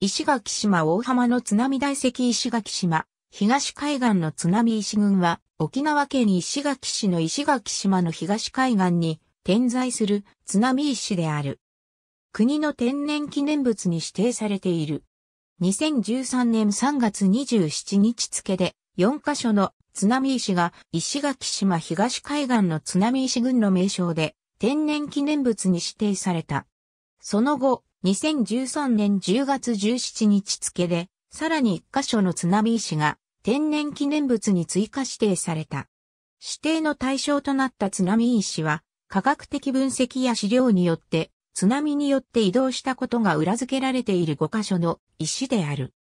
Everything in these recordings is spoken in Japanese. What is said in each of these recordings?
石垣島大浜の津波大石石垣島、東海岸の津波石群は、沖縄県石垣市の石垣島の東海岸に点在する津波石である。国の天然記念物に指定されている。2013年3月27日付で4カ所の津波石が石垣島東海岸の津波石群の名称で天然記念物に指定された。その後、2013年10月17日付で、さらに1箇所の津波石が天然記念物に追加指定された。指定の対象となった津波石は、科学的分析や資料によって、津波によって移動したことが裏付けられている5箇所の石である。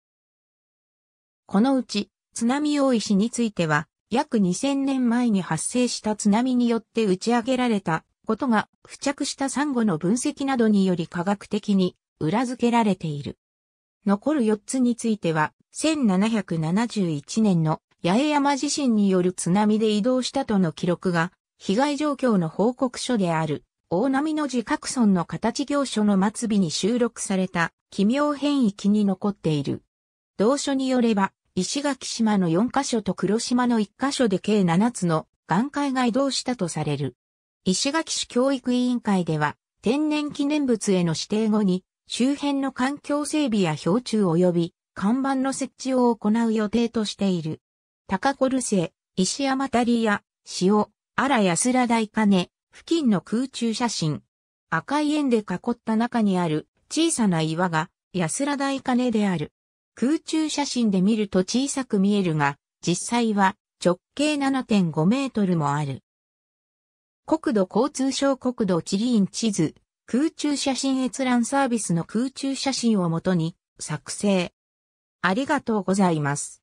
このうち、津波用石については、約2000年前に発生した津波によって打ち上げられたことが付着したサンゴの分析などにより科学的に裏付けられている。残る4つについては、1771年の八重山地震による津波で移動したとの記録が、被害状況の報告書である、大波の自覚村の形行書の末尾に収録された奇妙変域に残っている。同書によれば、石垣島の4カ所と黒島の1カ所で計7つの岩海が移動したとされる。石垣市教育委員会では、天然記念物への指定後に、周辺の環境整備や標柱及び看板の設置を行う予定としている。高コルセ、石山タリや塩、荒安ら大金、付近の空中写真。赤い円で囲った中にある小さな岩が安ら大金である。空中写真で見ると小さく見えるが、実際は直径7.5メートルもある。国土交通省国土地理院地図、空中写真閲覧サービスの空中写真をもとに作成。ありがとうございます。